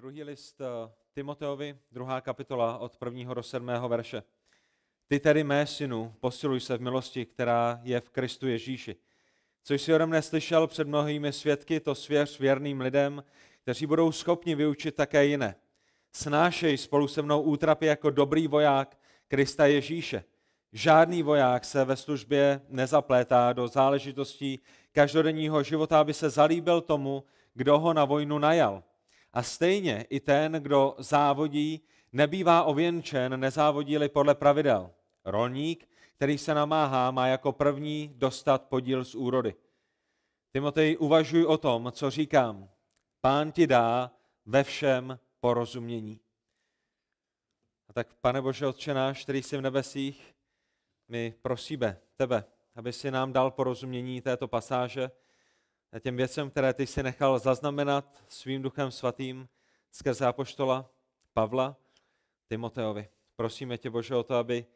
Druhý list eh, Timoteovi, druhá kapitola od prvního do sedmého verše. Ty tedy, mé synu, posiluj se v milosti, která je v Kristu Ježíši. Co jsi ode mne slyšel před mnohými svědky, to svěř věrným lidem, kteří budou schopni vyučit také jiné. Snášej spolu se mnou útrapy jako dobrý voják Krista Ježíše. Žádný voják se ve službě nezaplétá do záležitostí každodenního života, aby se zalíbil tomu, kdo ho na vojnu najal. A stejně i ten, kdo závodí, nebývá ověnčen, nezávodí-li podle pravidel. Rolník, který se namáhá, má jako první dostat podíl z úrody. Timotej, uvažuj o tom, co říkám. Pán ti dá ve všem porozumění. A tak, pane Bože Otče náš, který jsi v nebesích, my prosíme tebe, aby si nám dal porozumění této pasáže, těm věcem, které ty jsi nechal zaznamenat svým duchem svatým skrze Apoštola Pavla Timoteovi. Prosíme tě, Bože, o to, aby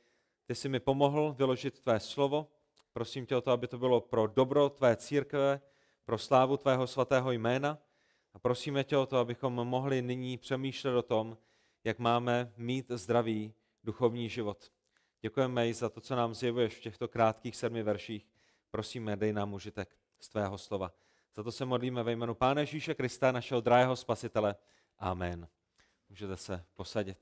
ty jsi mi pomohl vyložit tvé slovo. Prosím tě o to, aby to bylo pro dobro tvé církve, pro slávu tvého svatého jména. A prosíme tě o to, abychom mohli nyní přemýšlet o tom, jak máme mít zdravý duchovní život. Děkujeme i za to, co nám zjevuješ v těchto krátkých sedmi verších. Prosíme, dej nám užitek z tvého slova. Za to se modlíme ve jménu Pána Ježíše Krista, našeho drahého spasitele. Amen. Můžete se posadit.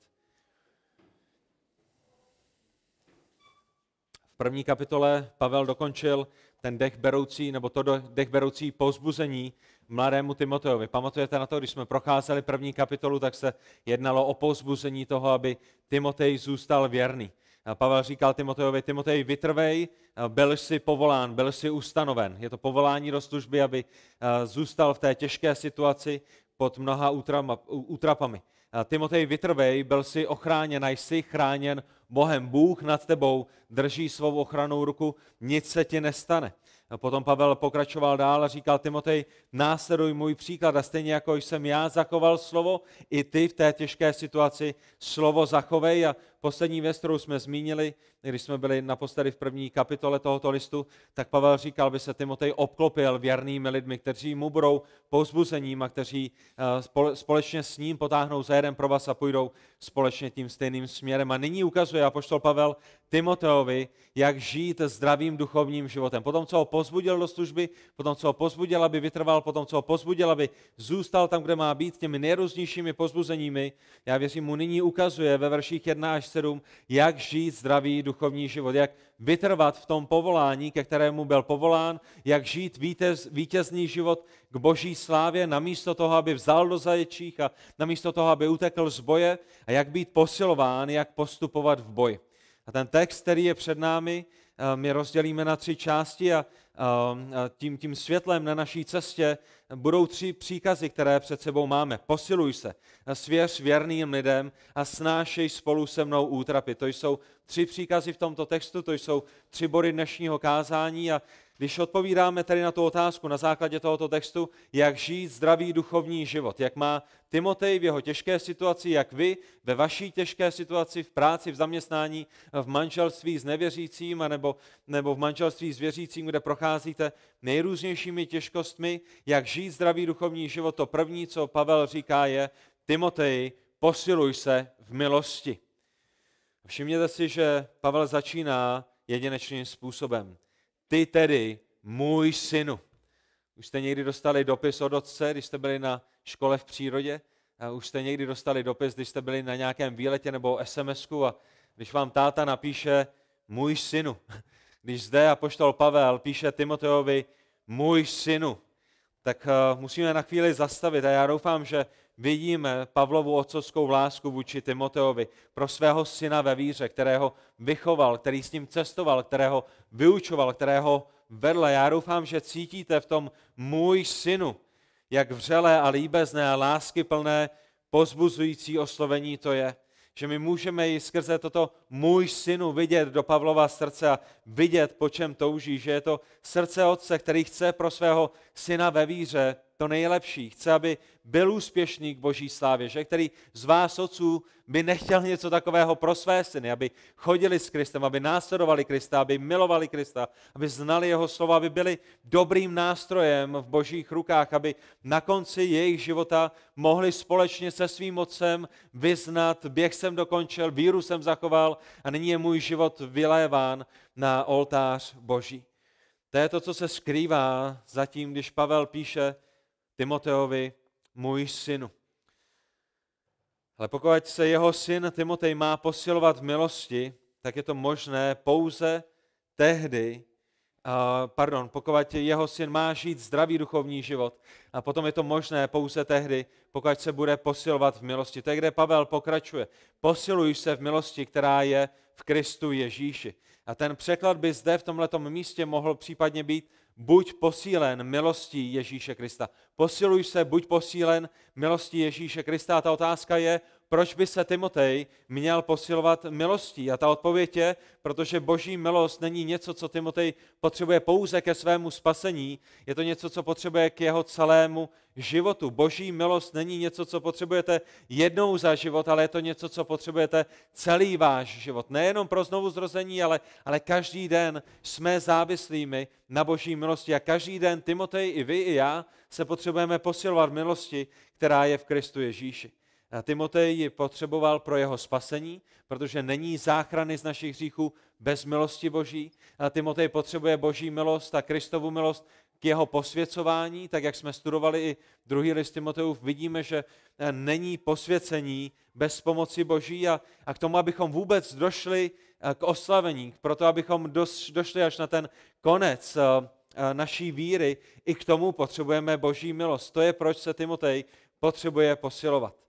V první kapitole Pavel dokončil ten dech beroucí, nebo to dech beroucí pozbuzení mladému Timoteovi. Pamatujete na to, když jsme procházeli první kapitolu, tak se jednalo o pozbuzení toho, aby Timotej zůstal věrný. Pavel říkal Timotejovi, Timotej, vytrvej, byl jsi povolán, byl jsi ustanoven. Je to povolání do služby, aby zůstal v té těžké situaci pod mnoha útrapami. Timotej, vytrvej, byl jsi ochráněn a jsi chráněn Bohem. Bůh nad tebou drží svou ochranou ruku, nic se ti nestane. Potom Pavel pokračoval dál a říkal Timotej, následuj můj příklad a stejně jako jsem já zachoval slovo, i ty v té těžké situaci slovo zachovej a Poslední věc, kterou jsme zmínili, když jsme byli naposledy v první kapitole tohoto listu, tak Pavel říkal, by se Timotej obklopil věrnými lidmi, kteří mu budou pouzbuzením a kteří eh, společně s ním potáhnou za jeden provaz a půjdou společně tím stejným směrem. A nyní ukazuje apoštol Pavel Timoteovi, jak žít zdravým duchovním životem. Potom, co ho pozbudil do služby, potom, co ho pozbudil, aby vytrval, potom, co ho pozbudil, aby zůstal tam, kde má být, těmi nejrůznějšími pozbuzeními, já věřím, mu nyní ukazuje ve verších 1 až 7, jak žít zdravý duchovní život, jak vytrvat v tom povolání, ke kterému byl povolán, jak žít vítěz, vítězný život k boží slávě, namísto toho, aby vzal do zaječích a namísto toho, aby utekl z boje a jak být posilován, jak postupovat v boji. A ten text, který je před námi, eh, my rozdělíme na tři části a Ehm, eh, tím, tím světlem na naší cestě budou tři příkazy, které před sebou máme. Posiluj se, svěř věrným lidem a snášej spolu se mnou útrapy. To jsou tři příkazy v tomto textu, to jsou tři body dnešního kázání a když odpovídáme tedy na tu otázku na základě tohoto textu, jak žít zdravý duchovní život, jak má Timotej v jeho těžké situaci, jak vy ve vaší těžké situaci v práci, v zaměstnání, v manželství s nevěřícím, anebo, nebo v manželství s věřícím, kde procházíte procházíte nejrůznějšími těžkostmi, jak žít zdravý duchovní život, to první, co Pavel říká, je Timoteji, posiluj se v milosti. Všimněte si, že Pavel začíná jedinečným způsobem. Ty tedy, můj synu. Už jste někdy dostali dopis od otce, když jste byli na škole v přírodě? A už jste někdy dostali dopis, když jste byli na nějakém výletě nebo SMSku a když vám táta napíše, můj synu, když zde apoštol Pavel píše Timoteovi, můj synu, tak eh, musíme na chvíli zastavit a já doufám, že vidíme Pavlovu otcovskou lásku vůči Timoteovi pro svého syna ve víře, kterého vychoval, který s ním cestoval, kterého vyučoval, kterého vedl. Já doufám, že cítíte v tom můj synu, jak vřelé a líbezné a lásky plné pozbuzující oslovení to je že my můžeme i skrze toto můj synu vidět do Pavlova srdce a vidět, po čem touží, že je to srdce otce, který chce pro svého syna ve víře, to nejlepší. Chce, aby byl úspěšný k boží slávě. Že který z vás otců by nechtěl něco takového pro své syny, aby chodili s Kristem, aby následovali Krista, aby milovali Krista, aby znali jeho slova, aby byli dobrým nástrojem v božích rukách, aby na konci jejich života mohli společně se svým otcem vyznat, běh jsem dokončil, víru jsem zachoval a nyní je můj život vyléván na oltář boží. To je to, co se skrývá zatím, když Pavel píše Timoteovi, můj synu. Ale pokud se jeho syn Timotej má posilovat v milosti, tak je to možné pouze tehdy, pardon, pokud jeho syn má žít zdravý duchovní život, a potom je to možné pouze tehdy, pokud se bude posilovat v milosti. To je, kde Pavel pokračuje. Posiluj se v milosti, která je v Kristu Ježíši. A ten překlad by zde v tomto místě mohl případně být buď posílen milostí Ježíše Krista. Posiluj se, buď posílen milostí Ježíše Krista. A ta otázka je, proč by se Timotej měl posilovat milostí? A ta odpověď je, protože boží milost není něco, co Timotej potřebuje pouze ke svému spasení, je to něco, co potřebuje k jeho celému životu. Boží milost není něco, co potřebujete jednou za život, ale je to něco, co potřebujete celý váš život. Nejenom pro znovu zrození, ale, ale každý den jsme závislými na boží milosti a každý den Timotej i vy i já se potřebujeme posilovat milosti, která je v Kristu Ježíši. Timotej potřeboval pro jeho spasení, protože není záchrany z našich hříchů bez milosti Boží. Timotej potřebuje Boží milost a Kristovu milost k jeho posvěcování, tak jak jsme studovali i druhý list Timoteův, vidíme, že eh, není posvěcení bez pomoci Boží a, a k tomu, abychom vůbec došli eh, k oslavení, proto abychom došli až na ten konec eh, naší víry, i k tomu potřebujeme Boží milost. To je, proč se Timotej potřebuje posilovat.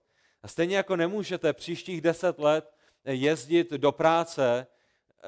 A stejně jako nemůžete příštích deset let jezdit do práce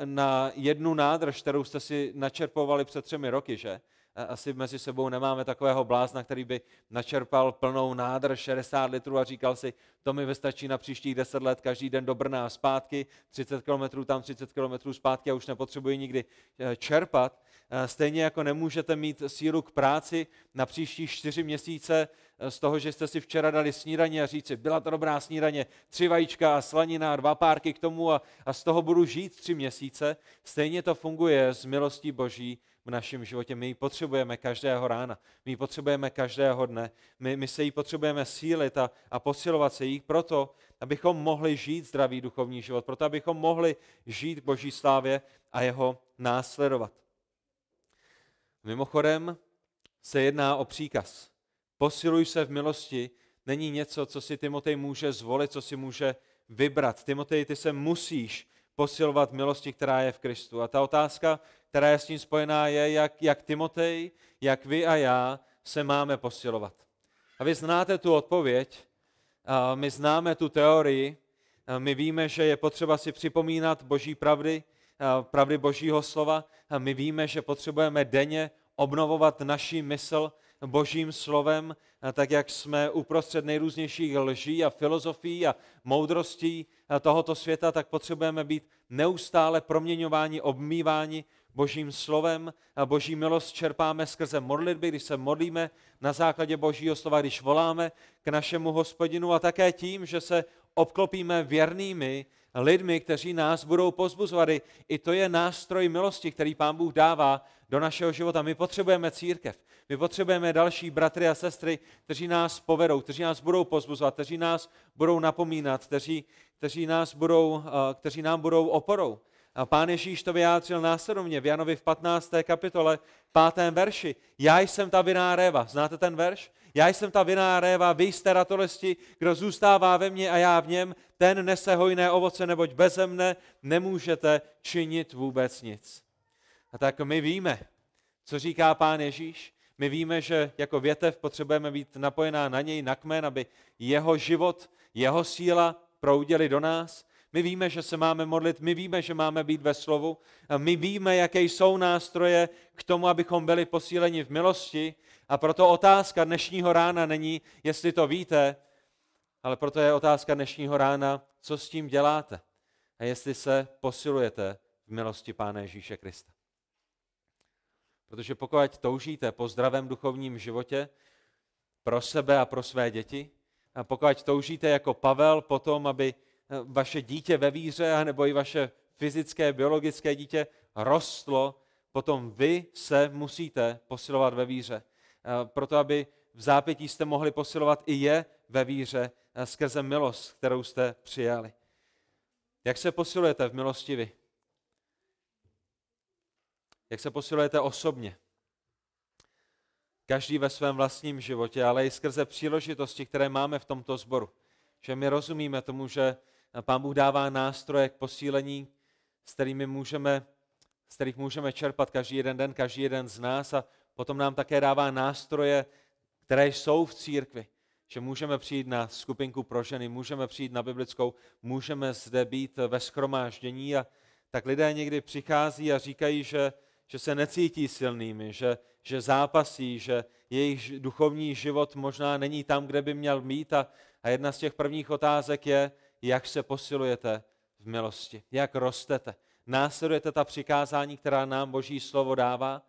na jednu nádrž, kterou jste si načerpovali před třemi roky, že? Asi mezi sebou nemáme takového blázna, který by načerpal plnou nádrž 60 litrů a říkal si, to mi vystačí na příštích 10 let každý den do Brna a zpátky, 30 km tam, 30 km zpátky a už nepotřebuji nikdy eh, čerpat. Eh, stejně jako nemůžete mít sílu k práci na příští čtyři měsíce Eh, z toho, že jste si včera dali snídaně a říci, byla to dobrá snídaně, tři vajíčka a slanina, dva párky k tomu a, a z toho budu žít tři měsíce. Stejně to funguje s milostí Boží v našem životě. My ji potřebujeme každého rána, my ji potřebujeme každého dne, my, my se jí potřebujeme sílit a, a posilovat se jí proto, abychom mohli žít zdravý duchovní život, proto abychom mohli žít Boží slávě a jeho následovat. Mimochodem se jedná o příkaz. Posiluj se v milosti není něco, co si Timotej může zvolit, co si může vybrat. Timotej, ty se musíš posilovat milosti, která je v Kristu. A ta otázka, která je s tím spojená, je, jak, jak Timotej, jak vy a já se máme posilovat. A vy znáte tu odpověď, a my známe tu teorii, a my víme, že je potřeba si připomínat boží pravdy, pravdy božího slova, a my víme, že potřebujeme denně obnovovat naši mysl božím slovem, tak jak jsme uprostřed nejrůznějších lží a filozofií a moudrostí tohoto světa, tak potřebujeme být neustále proměňováni, obmýváni božím slovem. A boží milost čerpáme skrze modlitby, když se modlíme na základě božího slova, když voláme k našemu hospodinu a také tím, že se obklopíme věrnými lidmi, kteří nás budou pozbuzovat. I to je nástroj milosti, který Pán Bůh dává do našeho života. My potřebujeme církev, my potřebujeme další bratry a sestry, kteří nás povedou, kteří nás budou pozbuzovat, kteří nás budou napomínat, kteří, kteří, nás budou, eh, kteří nám budou oporou. A pán Ježíš to vyjádřil následovně v Janovi v 15. kapitole 5. verši. Já jsem ta vinná réva. Znáte ten verš? Já jsem ta viná réva, vy jste ratolesti, kdo zůstává ve mně a já v něm, ten nese hojné ovoce, neboť beze mne nemůžete činit vůbec nic. A tak my víme, co říká pán Ježíš. My víme, že jako větev potřebujeme být napojená na něj, na kmen, aby jeho život, jeho síla proudili do nás. My víme, že se máme modlit, my víme, že máme být ve slovu, my víme, jaké jsou nástroje k tomu, abychom byli posíleni v milosti, a proto otázka dnešního rána není, jestli to víte, ale proto je otázka dnešního rána, co s tím děláte a jestli se posilujete v milosti Pána Ježíše Krista. Protože pokud toužíte po zdravém duchovním životě pro sebe a pro své děti, a pokud toužíte jako Pavel po tom, aby eh, vaše dítě ve víře, nebo i vaše fyzické, biologické dítě rostlo, potom vy se musíte posilovat ve víře. Eh, proto aby v zápětí jste mohli posilovat i je ve víře eh, skrze milost, kterou jste přijali. Jak se posilujete v milosti vy? Jak se posilujete osobně? Každý ve svém vlastním životě, ale i skrze příležitosti, které máme v tomto sboru. Že my rozumíme tomu, že eh, Pán Bůh dává nástroje k posílení, s kterými můžeme, z kterých můžeme čerpat každý jeden den, každý jeden z nás a Potom nám také dává nástroje, které jsou v církvi. Že můžeme přijít na skupinku pro ženy, můžeme přijít na biblickou, můžeme zde být ve schromáždění a tak lidé někdy přichází a říkají, že, že se necítí silnými, že, že zápasí, že jejich duchovní život možná není tam, kde by měl být. A, a jedna z těch prvních otázek je, jak se posilujete v milosti, jak rostete. Následujete ta přikázání, která nám Boží slovo dává,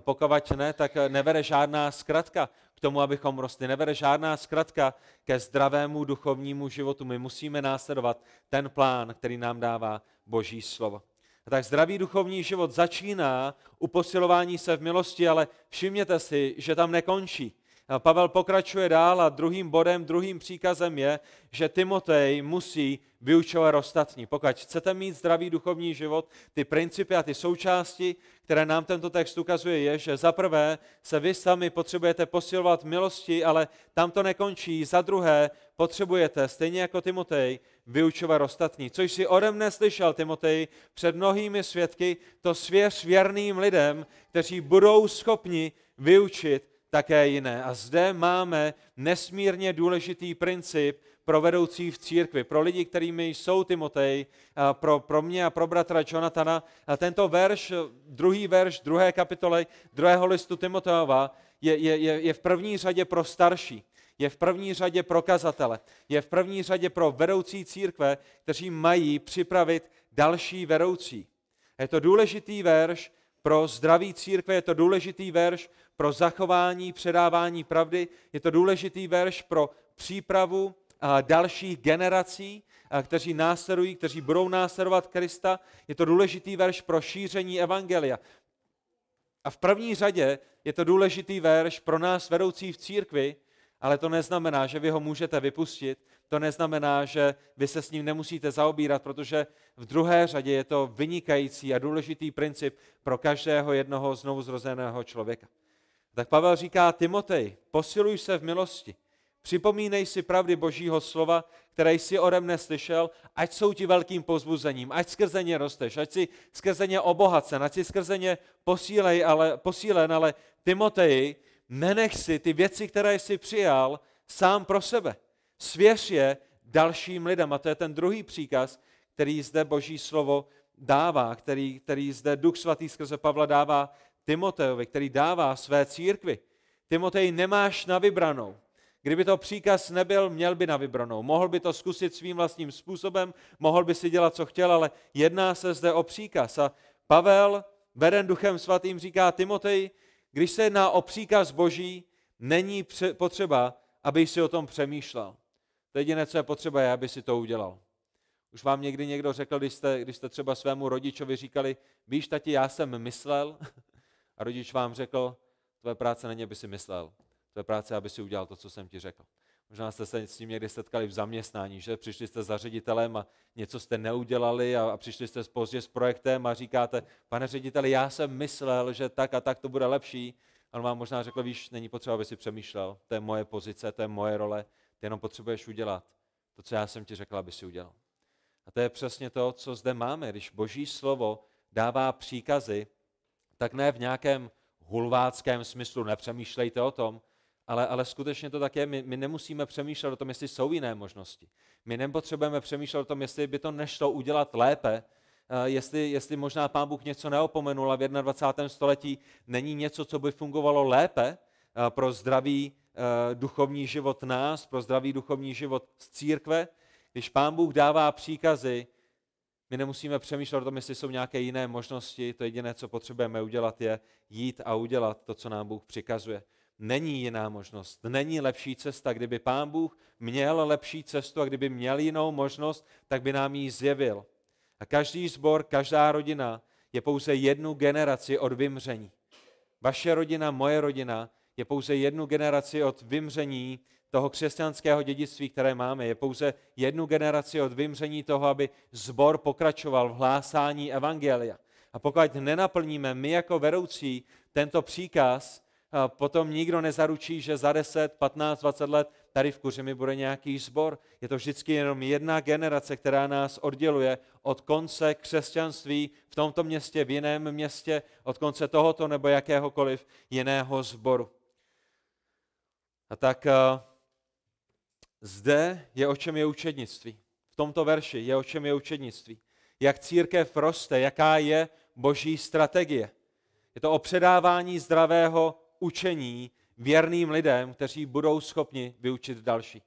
pokud ne, tak nevede žádná zkratka k tomu, abychom rostli. Nevede žádná zkratka ke zdravému duchovnímu životu. My musíme následovat ten plán, který nám dává Boží slovo. A tak zdravý duchovní život začíná u posilování se v milosti, ale všimněte si, že tam nekončí. Pavel pokračuje dál a druhým bodem, druhým příkazem je, že Timotej musí vyučovat ostatní. Pokud chcete mít zdravý duchovní život, ty principy a ty součásti, které nám tento text ukazuje, je, že za prvé se vy sami potřebujete posilovat milosti, ale tam to nekončí. Za druhé potřebujete, stejně jako Timotej, vyučovat ostatní. Což si ode mne slyšel, Timotej, před mnohými svědky, to svěř věrným lidem, kteří budou schopni vyučit také jiné. A zde máme nesmírně důležitý princip pro vedoucí v církvi, pro lidi, kterými jsou Timotej, a pro, pro mě a pro bratra Jonathana. A tento verš, druhý verš druhé kapitoly druhého listu Timoteova je, je, je, je v první řadě pro starší, je v první řadě pro kazatele, je v první řadě pro vedoucí církve, kteří mají připravit další vedoucí. Je to důležitý verš, pro zdraví církve je to důležitý verš, pro zachování, předávání pravdy, je to důležitý verš pro přípravu dalších generací, kteří následují, kteří budou následovat Krista. Je to důležitý verš pro šíření evangelia. A v první řadě je to důležitý verš pro nás vedoucí v církvi, ale to neznamená, že vy ho můžete vypustit, to neznamená, že vy se s ním nemusíte zaobírat, protože v druhé řadě je to vynikající a důležitý princip pro každého jednoho znovu zrozeného člověka. Tak Pavel říká Timotej, posiluj se v milosti, připomínej si pravdy Božího slova, které jsi ode mne slyšel, ať jsou ti velkým pozbuzením, ať skrze ně rosteš, ať si skrze ně obohacen, ať si skrze ně posílej, ale, posílen, ale Timotej. Nenech si ty věci, které jsi přijal, sám pro sebe. Svěř je dalším lidem. A to je ten druhý příkaz, který zde Boží slovo dává, který, který zde Duch Svatý skrze Pavla dává Timoteovi, který dává své církvi. Timotej, nemáš na vybranou. Kdyby to příkaz nebyl, měl by na vybranou. Mohl by to zkusit svým vlastním způsobem, mohl by si dělat, co chtěl, ale jedná se zde o příkaz. A Pavel, veden Duchem Svatým, říká Timotej, když se jedná o příkaz Boží, není potřeba, aby si o tom přemýšlel. To jediné, co je potřeba, je, aby si to udělal. Už vám někdy někdo řekl, když jste, když jste třeba svému rodičovi říkali, víš, tati, já jsem myslel, a rodič vám řekl, tvoje práce není, aby si myslel. Tvoje práce, aby si udělal to, co jsem ti řekl. Možná jste se s ním někdy setkali v zaměstnání, že přišli jste za ředitelem a něco jste neudělali a, a přišli jste pozdě s projektem a říkáte, pane řediteli, já jsem myslel, že tak a tak to bude lepší. A on vám možná řekl, víš, není potřeba, aby si přemýšlel, to je moje pozice, to je moje role, ty jenom potřebuješ udělat to, co já jsem ti řekl, aby si udělal. A to je přesně to, co zde máme. Když boží slovo dává příkazy, tak ne v nějakém hulváckém smyslu, nepřemýšlejte o tom, ale, ale skutečně to tak je. My, my nemusíme přemýšlet o tom, jestli jsou jiné možnosti. My nepotřebujeme přemýšlet o tom, jestli by to nešlo udělat lépe, eh, jestli, jestli možná pán Bůh něco neopomenul a v 21. století není něco, co by fungovalo lépe eh, pro zdravý eh, duchovní život nás, pro zdravý duchovní život z církve. Když pán Bůh dává příkazy, my nemusíme přemýšlet o tom, jestli jsou nějaké jiné možnosti. To jediné, co potřebujeme udělat, je jít a udělat to, co nám Bůh přikazuje. Není jiná možnost, není lepší cesta. Kdyby pán Bůh měl lepší cestu a kdyby měl jinou možnost, tak by nám ji zjevil. A každý zbor, každá rodina je pouze jednu generaci od vymření. Vaše rodina, moje rodina je pouze jednu generaci od vymření toho křesťanského dědictví, které máme. Je pouze jednu generaci od vymření toho, aby zbor pokračoval v hlásání evangelia. A pokud nenaplníme my jako veroucí tento příkaz, potom nikdo nezaručí, že za 10, 15, 20 let tady v Kuřimi bude nějaký sbor. Je to vždycky jenom jedna generace, která nás odděluje od konce křesťanství v tomto městě, v jiném městě, od konce tohoto nebo jakéhokoliv jiného sboru. A tak eh, zde je o čem je učednictví. V tomto verši je o čem je učednictví. Jak církev roste, jaká je boží strategie. Je to o předávání zdravého učení věrným lidem, kteří budou schopni vyučit další.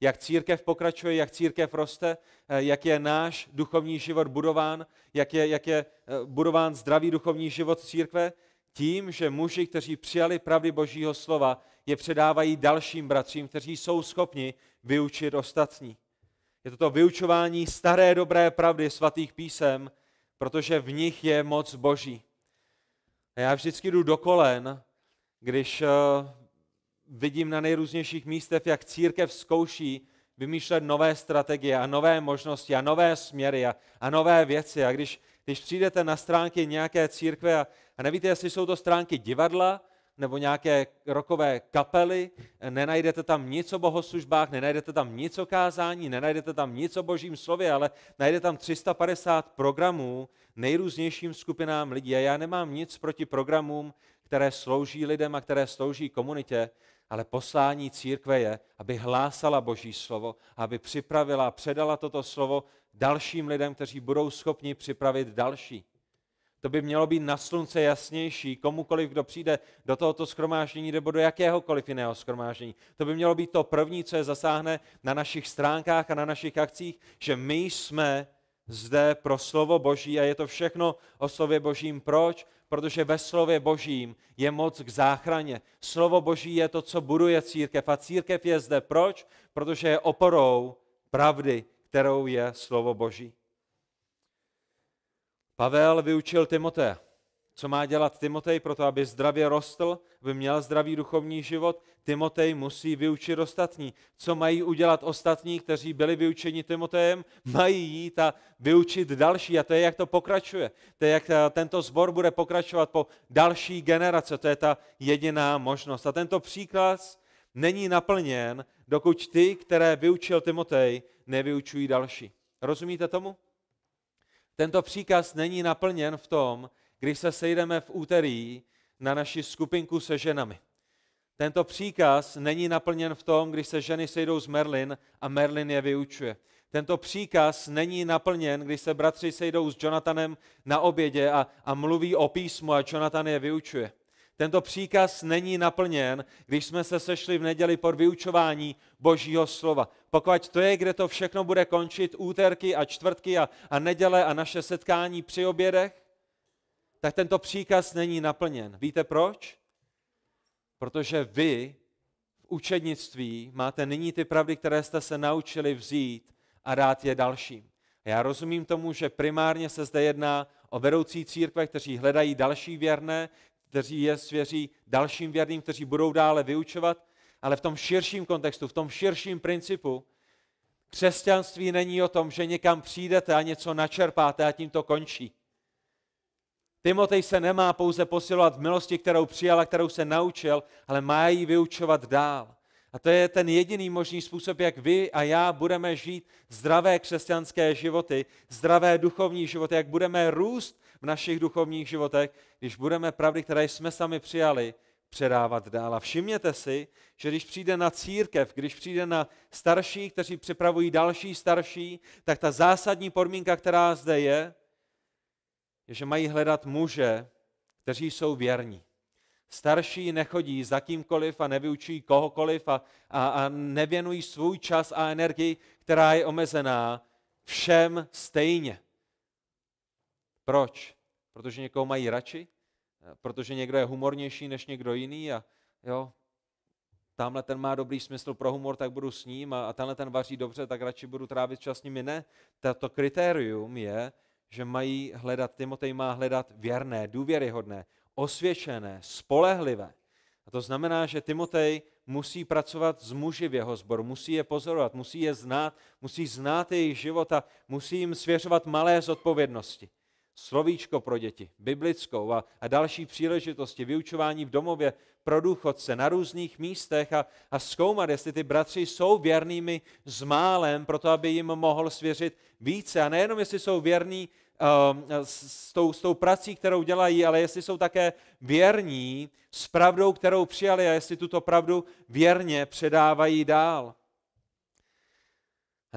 Jak církev pokračuje, jak církev roste, eh, jak je náš duchovní život budován, jak je, jak je eh, budován zdravý duchovní život církve, tím, že muži, kteří přijali pravdy Božího slova, je předávají dalším bratřím, kteří jsou schopni vyučit ostatní. Je to to vyučování staré dobré pravdy svatých písem, protože v nich je moc Boží. A já vždycky jdu do kolen když eh, vidím na nejrůznějších místech, jak církev zkouší vymýšlet nové strategie a nové možnosti a nové směry a, a nové věci. A když, když přijdete na stránky nějaké církve a, a nevíte, jestli jsou to stránky divadla nebo nějaké rokové kapely, nenajdete tam nic o bohoslužbách, nenajdete tam nic o kázání, nenajdete tam nic o božím slově, ale najdete tam 350 programů nejrůznějším skupinám lidí. A já nemám nic proti programům které slouží lidem a které slouží komunitě, ale poslání církve je, aby hlásala Boží slovo, aby připravila a předala toto slovo dalším lidem, kteří budou schopni připravit další. To by mělo být na slunce jasnější komukoliv, kdo přijde do tohoto schromáždění nebo do jakéhokoliv jiného schromáždění. To by mělo být to první, co je zasáhne na našich stránkách a na našich akcích, že my jsme zde pro slovo Boží a je to všechno o slově Božím. Proč? protože ve slově božím je moc k záchraně. Slovo boží je to, co buduje církev a církev je zde. Proč? Protože je oporou pravdy, kterou je slovo boží. Pavel vyučil Timotea co má dělat Timotej pro to, aby zdravě rostl, aby měl zdravý duchovní život. Timotej musí vyučit ostatní. Co mají udělat ostatní, kteří byli vyučeni Timotejem? Mají jít a vyučit další. A to je, jak to pokračuje. To je, jak eh, tento zbor bude pokračovat po další generace. To je ta jediná možnost. A tento příklad není naplněn, dokud ty, které vyučil Timotej, nevyučují další. Rozumíte tomu? Tento příkaz není naplněn v tom, když se sejdeme v úterý na naši skupinku se ženami. Tento příkaz není naplněn v tom, když se ženy sejdou s Merlin a Merlin je vyučuje. Tento příkaz není naplněn, když se bratři sejdou s Jonathanem na obědě a, a mluví o písmu a Jonathan je vyučuje. Tento příkaz není naplněn, když jsme se sešli v neděli pod vyučování Božího slova. Pokud to je, kde to všechno bude končit, úterky a čtvrtky a, a neděle a naše setkání při obědech, tak tento příkaz není naplněn. Víte proč? Protože vy v učednictví máte nyní ty pravdy, které jste se naučili vzít a dát je dalším. já rozumím tomu, že primárně se zde jedná o vedoucí církve, kteří hledají další věrné, kteří je svěří dalším věrným, kteří budou dále vyučovat, ale v tom širším kontextu, v tom širším principu, křesťanství není o tom, že někam přijdete a něco načerpáte a tím to končí. Timotej se nemá pouze posilovat v milosti, kterou přijal a kterou se naučil, ale má ji vyučovat dál. A to je ten jediný možný způsob, jak vy a já budeme žít zdravé křesťanské životy, zdravé duchovní životy, jak budeme růst v našich duchovních životech, když budeme pravdy, které jsme sami přijali, předávat dál. A všimněte si, že když přijde na církev, když přijde na starší, kteří připravují další starší, tak ta zásadní podmínka, která zde je, je, že mají hledat muže, kteří jsou věrní. Starší nechodí za kýmkoliv a nevyučují kohokoliv a, a, a nevěnují svůj čas a energii, která je omezená, všem stejně. Proč? Protože někoho mají radši? Protože někdo je humornější než někdo jiný a jo, tamhle ten má dobrý smysl pro humor, tak budu s ním a, a tenhle ten vaří dobře, tak radši budu trávit čas s ním. Ne, tato kritérium je, že mají hledat, Timotej má hledat věrné, důvěryhodné, osvědčené, spolehlivé. A to znamená, že Timotej musí pracovat s muži v jeho sboru, musí je pozorovat, musí je znát, musí znát jejich život a musí jim svěřovat malé zodpovědnosti slovíčko pro děti, biblickou a, a další příležitosti, vyučování v domově pro důchodce na různých místech a, a zkoumat, jestli ty bratři jsou věrnými s málem, proto aby jim mohl svěřit více. A nejenom, jestli jsou věrní um, s, tou, s tou prací, kterou dělají, ale jestli jsou také věrní s pravdou, kterou přijali a jestli tuto pravdu věrně předávají dál.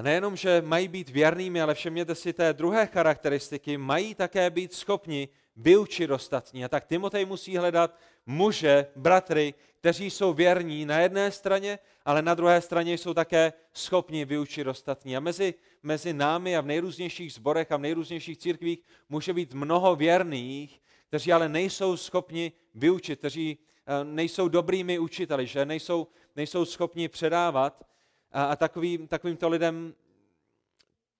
A nejenom, že mají být věrnými, ale všemněte si té druhé charakteristiky, mají také být schopni vyučit ostatní. A tak Timotej musí hledat muže, bratry, kteří jsou věrní na jedné straně, ale na druhé straně jsou také schopni vyučit ostatní. A mezi, mezi námi a v nejrůznějších zborech a v nejrůznějších církvích může být mnoho věrných, kteří ale nejsou schopni vyučit, kteří eh, nejsou dobrými učiteli, že nejsou, nejsou schopni předávat a, a takovým, takovýmto lidem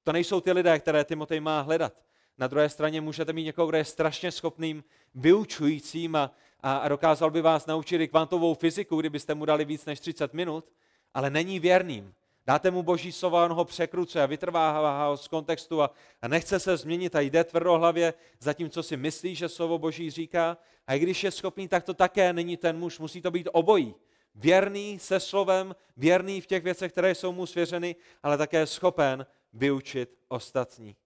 to nejsou ty lidé, které Timotej má hledat. Na druhé straně můžete mít někoho, kdo je strašně schopným vyučujícím a, a, a dokázal by vás naučit i kvantovou fyziku, kdybyste mu dali víc než 30 minut, ale není věrným. Dáte mu boží slova, on ho překrucuje a vytrvává ho z kontextu a, a nechce se změnit a jde tvrdohlavě za tím, co si myslí, že slovo boží říká. A i když je schopný, tak to také není ten muž. Musí to být obojí. Věrný se slovem, věrný v těch věcech, které jsou mu svěřeny, ale také schopen vyučit ostatní.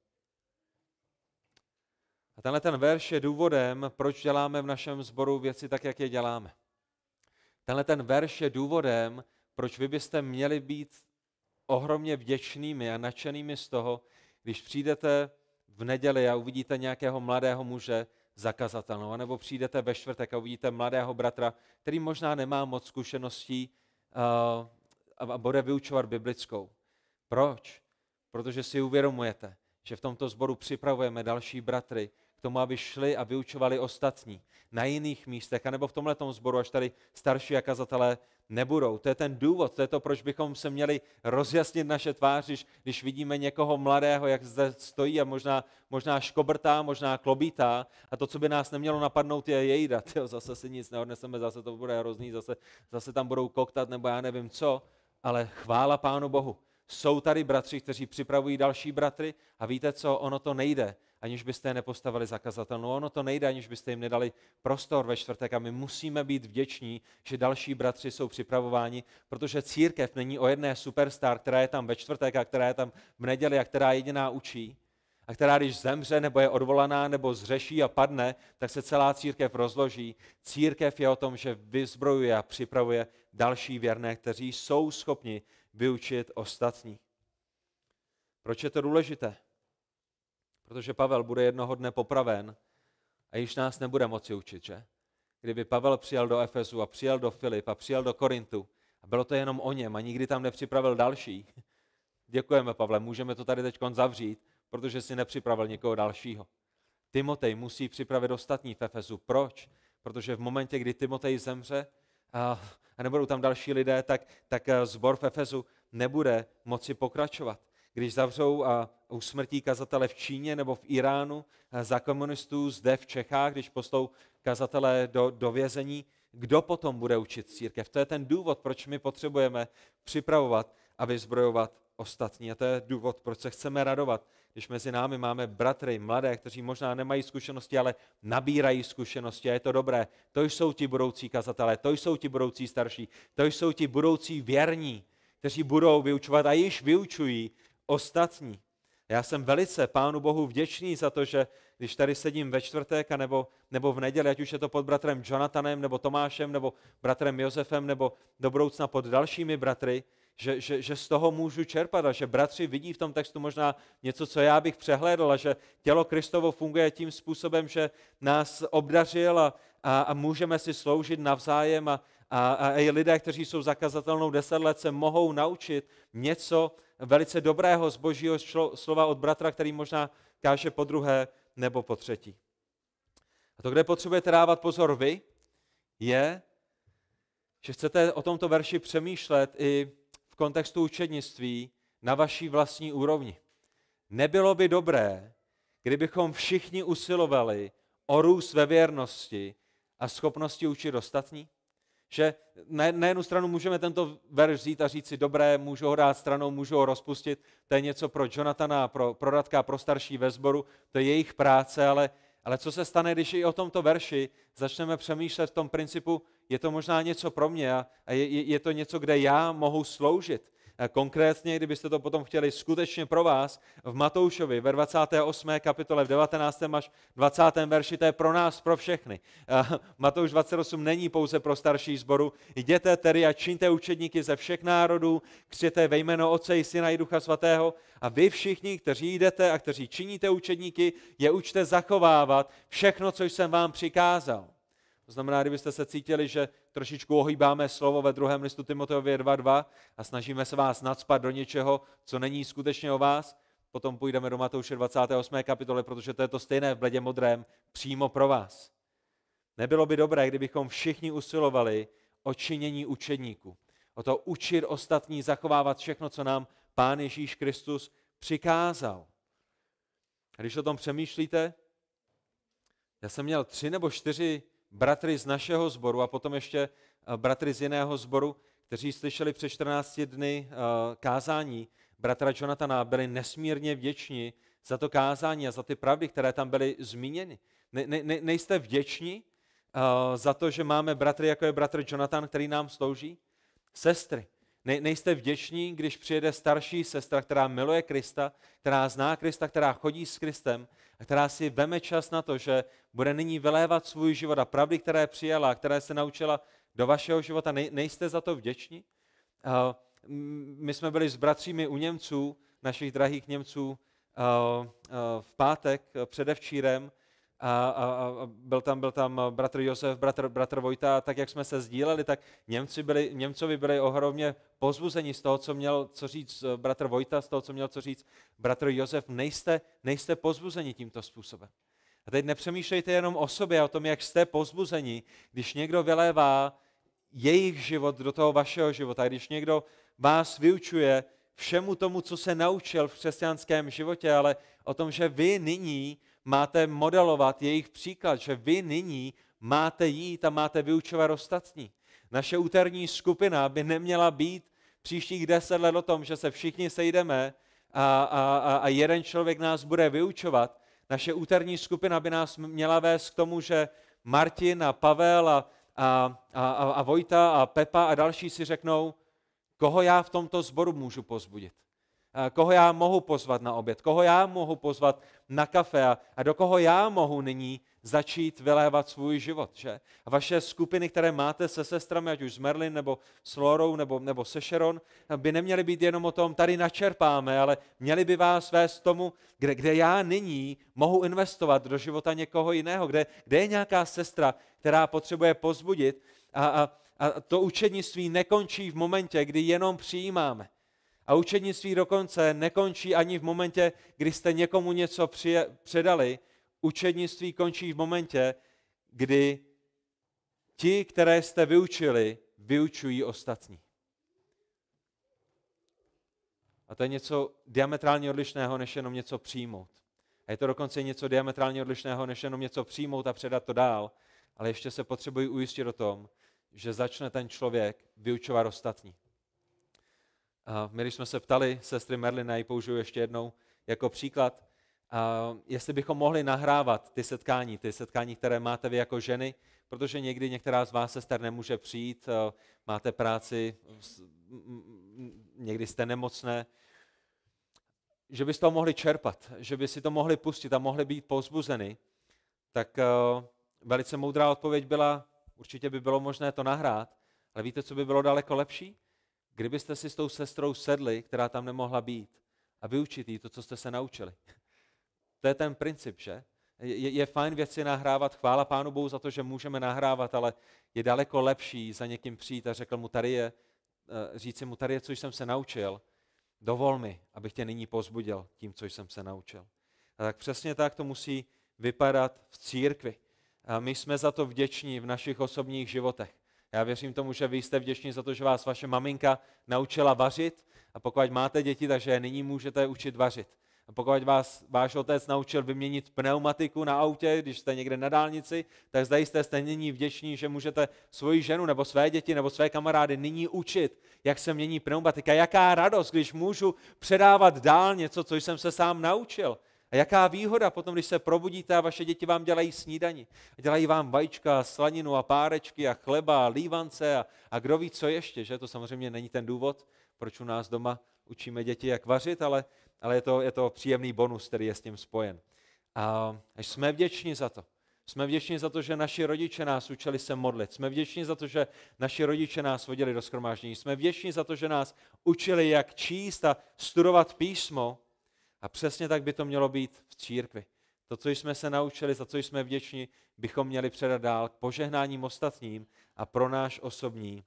A tenhle ten verš je důvodem, proč děláme v našem sboru věci tak, jak je děláme. Tenhle ten verš je důvodem, proč vy byste měli být ohromně vděčnými a nadšenými z toho, když přijdete v neděli a uvidíte nějakého mladého muže, zakazatelnou. nebo přijdete ve čtvrtek a uvidíte mladého bratra, který možná nemá moc zkušeností eh, a bude vyučovat biblickou. Proč? Protože si uvědomujete, že v tomto sboru připravujeme další bratry, tomu, aby šli a vyučovali ostatní na jiných místech, anebo v tomhle sboru, až tady starší a kazatelé nebudou. To je ten důvod, to je to, proč bychom se měli rozjasnit naše tváři, když, když vidíme někoho mladého, jak zde stojí a možná, možná škobrtá, možná klobítá a to, co by nás nemělo napadnout, je jejda. Tyjo, zase si nic neodneseme, zase to bude hrozný, zase, zase tam budou koktat nebo já nevím co, ale chvála Pánu Bohu jsou tady bratři, kteří připravují další bratry a víte co, ono to nejde, aniž byste je nepostavili zakazatelnou, Ono to nejde, aniž byste jim nedali prostor ve čtvrtek a my musíme být vděční, že další bratři jsou připravováni, protože církev není o jedné superstar, která je tam ve čtvrtek a která je tam v neděli a která jediná učí a která když zemře nebo je odvolaná nebo zřeší a padne, tak se celá církev rozloží. Církev je o tom, že vyzbrojuje a připravuje další věrné, kteří jsou schopni vyučit ostatní. Proč je to důležité? Protože Pavel bude jednoho dne popraven a již nás nebude moci učit, že? Kdyby Pavel přijel do Efezu a přijel do Filip a přijel do Korintu a bylo to jenom o něm a nikdy tam nepřipravil další, děkujeme Pavle, můžeme to tady teď zavřít, protože si nepřipravil někoho dalšího. Timotej musí připravit ostatní v Efezu. Proč? Protože v momentě, kdy Timotej zemře, a a nebudou tam další lidé, tak, tak eh, zbor v Efezu nebude moci pokračovat. Když zavřou a usmrtí kazatele v Číně nebo v Iránu eh, za komunistů zde v Čechách, když postou kazatele do, do vězení, kdo potom bude učit církev? To je ten důvod, proč my potřebujeme připravovat a vyzbrojovat ostatní. A to je důvod, proč se chceme radovat, když mezi námi máme bratry, mladé, kteří možná nemají zkušenosti, ale nabírají zkušenosti a je to dobré. To jsou ti budoucí kazatelé, to jsou ti budoucí starší, to jsou ti budoucí věrní, kteří budou vyučovat a již vyučují ostatní. Já jsem velice Pánu Bohu vděčný za to, že když tady sedím ve čtvrtek a nebo, nebo v neděli, ať už je to pod bratrem Jonathanem, nebo Tomášem, nebo bratrem Josefem, nebo do budoucna pod dalšími bratry, že, že, že z toho můžu čerpat a že bratři vidí v tom textu možná něco, co já bych přehlédl a že tělo Kristovo funguje tím způsobem, že nás obdařil a, a, a můžeme si sloužit navzájem a, a, a i lidé, kteří jsou zakazatelnou deset let, se mohou naučit něco velice dobrého z božího slova od bratra, který možná káže po druhé nebo po třetí. A to, kde potřebujete dávat pozor vy, je, že chcete o tomto verši přemýšlet i v kontextu učednictví na vaší vlastní úrovni. Nebylo by dobré, kdybychom všichni usilovali o růst ve věrnosti a schopnosti učit ostatní? Že na, jednu stranu můžeme tento verš vzít a říct si, dobré, můžu ho dát stranou, můžu ho rozpustit, to je něco pro Jonathana, pro, pro Radka, pro starší ve sboru, to je jejich práce, ale ale co se stane, když i o tomto verši začneme přemýšlet v tom principu, je to možná něco pro mě a je, je to něco, kde já mohu sloužit. Eh, konkrétně, kdybyste to potom chtěli skutečně pro vás, v Matoušovi ve 28. kapitole v 19. až 20. verši, to je pro nás, pro všechny. Eh, Matouš 28 není pouze pro starší zboru. Jděte tedy a čiňte učedníky ze všech národů, křtěte ve jméno Otce i Syna i Ducha Svatého a vy všichni, kteří jdete a kteří činíte učedníky, je učte zachovávat všechno, co jsem vám přikázal. To znamená, kdybyste se cítili, že trošičku ohýbáme slovo ve druhém listu Timoteovi 2.2 a snažíme se vás nadspat do něčeho, co není skutečně o vás, potom půjdeme do Matouše 28. kapitoly, protože to je to stejné v bledě modrém přímo pro vás. Nebylo by dobré, kdybychom všichni usilovali o činění učedníků, o to učit ostatní zachovávat všechno, co nám Pán Ježíš Kristus přikázal. A když o tom přemýšlíte, já jsem měl tři nebo čtyři bratry z našeho sboru a potom ještě eh, bratry z jiného sboru, kteří slyšeli před 14 dny eh, kázání bratra Jonatana, byli nesmírně vděční za to kázání a za ty pravdy, které tam byly zmíněny. Ne, ne, nejste vděční eh, za to, že máme bratry, jako je bratr Jonathan, který nám slouží? Sestry, ne, nejste vděční, když přijede starší sestra, která miluje Krista, která zná Krista, která chodí s Kristem a která si veme čas na to, že bude nyní vylévat svůj život a pravdy, které přijala, které se naučila do vašeho života. Nejste za to vděční? Eh, my jsme byli s bratřími u Němců, našich drahých Němců, eh, eh, v pátek předevčírem a, a, a byl, tam, byl tam bratr Josef, bratr, bratr Vojta, tak jak jsme se sdíleli, tak Němci byli, Němcovi byli ohromně pozbuzeni z toho, co měl co říct eh, bratr Vojta, z toho, co měl co říct bratr Josef. Nejste, nejste pozbuzeni tímto způsobem. A teď nepřemýšlejte jenom o sobě o tom, jak jste pozbuzeni, když někdo vylévá jejich život do toho vašeho života, když někdo vás vyučuje všemu tomu, co se naučil v křesťanském životě, ale o tom, že vy nyní máte modelovat jejich příklad, že vy nyní máte jít a máte vyučovat ostatní. Naše úterní skupina by neměla být příštích deset let o tom, že se všichni sejdeme a, a, a jeden člověk nás bude vyučovat. Naše úterní skupina by nás měla vést k tomu, že Martin a Pavel a, a, a, a Vojta a Pepa a další si řeknou, koho já v tomto sboru můžu pozbudit. Eh, koho já mohu pozvat na oběd, koho já mohu pozvat na kafe a, a do koho já mohu nyní začít vylévat svůj život. Že? A vaše skupiny, které máte se sestrami, ať už s Merlin nebo s Lorou nebo, nebo se Sharon, eh, by neměly být jenom o tom, tady načerpáme, ale měly by vás vést tomu, kde, kde já nyní mohu investovat do života někoho jiného, kde, kde je nějaká sestra, která potřebuje pozbudit a, a, a to učednictví nekončí v momentě, kdy jenom přijímáme. A učednictví dokonce nekončí ani v momentě, kdy jste někomu něco přije, předali. Učednictví končí v momentě, kdy ti, které jste vyučili, vyučují ostatní. A to je něco diametrálně odlišného, než jenom něco přijmout. A je to dokonce něco diametrálně odlišného, než jenom něco přijmout a předat to dál, ale ještě se potřebuji ujistit o tom, že začne ten člověk vyučovat ostatní my, když jsme se ptali sestry Merlin, já ji použiju ještě jednou jako příklad, jestli bychom mohli nahrávat ty setkání, ty setkání, které máte vy jako ženy, protože někdy některá z vás sester nemůže přijít, máte práci, někdy jste nemocné, že by z toho mohli čerpat, že by si to mohli pustit a mohli být pozbuzeny, tak velice moudrá odpověď byla, určitě by bylo možné to nahrát, ale víte, co by bylo daleko lepší? Kdybyste si s tou sestrou sedli, která tam nemohla být, a vyučit jí to, co jste se naučili. To je ten princip, že? Je, je fajn věci nahrávat, chvála Pánu Bohu za to, že můžeme nahrávat, ale je daleko lepší za někým přijít a řekl mu, tady je, eh, říci mu, tady je, co jsem se naučil, dovol mi, abych tě nyní pozbudil tím, co jsem se naučil. A tak přesně tak to musí vypadat v církvi. A my jsme za to vděční v našich osobních životech. Já věřím tomu, že vy jste vděční za to, že vás vaše maminka naučila vařit a pokud máte děti, takže nyní můžete učit vařit. A pokud vás váš otec naučil vyměnit pneumatiku na autě, když jste někde na dálnici, tak zda jste nyní vděční, že můžete svoji ženu nebo své děti nebo své kamarády nyní učit, jak se mění pneumatika. Jaká radost, když můžu předávat dál něco, co jsem se sám naučil. A jaká výhoda potom, když se probudíte a vaše děti vám dělají snídani. A dělají vám vajíčka, slaninu a párečky a chleba, a lívance a, a kdo ví co ještě, že? To samozřejmě není ten důvod, proč u nás doma učíme děti, jak vařit, ale, ale je, to, je to příjemný bonus, který je s tím spojen. A jsme vděční za to. Jsme vděční za to, že naši rodiče nás učili se modlit. Jsme vděční za to, že naši rodiče nás vodili do schromáždění. Jsme vděční za to, že nás učili, jak číst a studovat písmo. A přesně tak by to mělo být v církvi. To, co jsme se naučili, za co jsme vděční, bychom měli předat dál k požehnáním ostatním a pro náš osobní